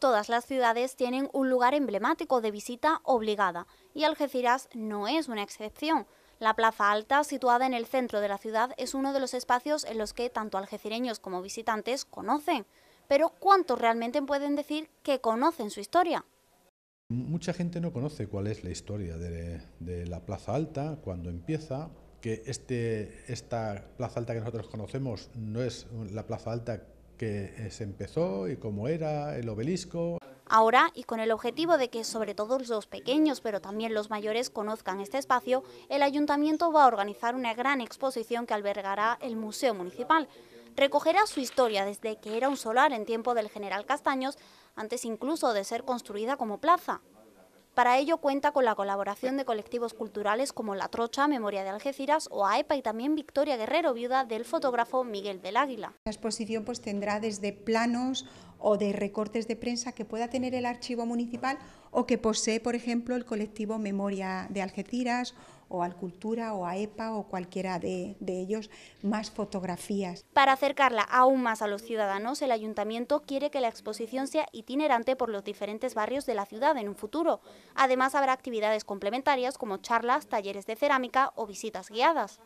todas las ciudades tienen un lugar emblemático de visita obligada y Algeciras no es una excepción. La Plaza Alta, situada en el centro de la ciudad, es uno de los espacios en los que tanto algecireños como visitantes conocen. Pero ¿cuántos realmente pueden decir que conocen su historia? Mucha gente no conoce cuál es la historia de, la Plaza Alta, cuando empieza, que este, esta Plaza Alta que nosotros conocemos no es la Plaza Alta que eh, se empezó y cómo era el obelisco. Ahora, y con el objetivo de que sobre todo los pequeños, pero también los mayores, conozcan este espacio, el ayuntamiento va a organizar una gran exposición que albergará el Museo Municipal. Recogerá su historia desde que era un solar en tiempo del general Castaños, antes incluso de ser construida como plaza. Para ello cuenta con la colaboración de colectivos culturales como La Trocha, Memoria de Algeciras o AEPA e y también Victoria Guerrero, viuda del fotógrafo Miguel del Águila. La exposición pues tendrá desde planos o de recortes de prensa que pueda tener el archivo municipal o que posee, por ejemplo, el colectivo Memoria de Algeciras o Alcultura o AEPA e o cualquiera de, ellos, más fotografías. Para acercarla aún más a los ciudadanos, el ayuntamiento quiere que la exposición sea itinerante por los diferentes barrios de la ciudad en un futuro. Además, habrá actividades complementarias como charlas, talleres de cerámica o visitas guiadas.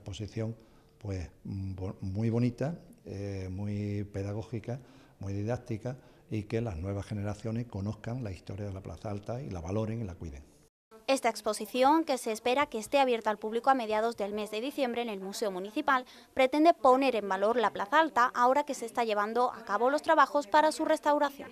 Exposición pues, mm, muy bonita, eh, muy pedagógica, muy didáctica y que las nuevas generaciones conozcan la historia de la Plaza Alta y la valoren y la cuiden. Esta exposición, que se espera que esté abierta al público a mediados del mes de diciembre en el Museo Municipal, pretende poner en valor la Plaza Alta ahora que se está llevando a cabo los trabajos para su restauración.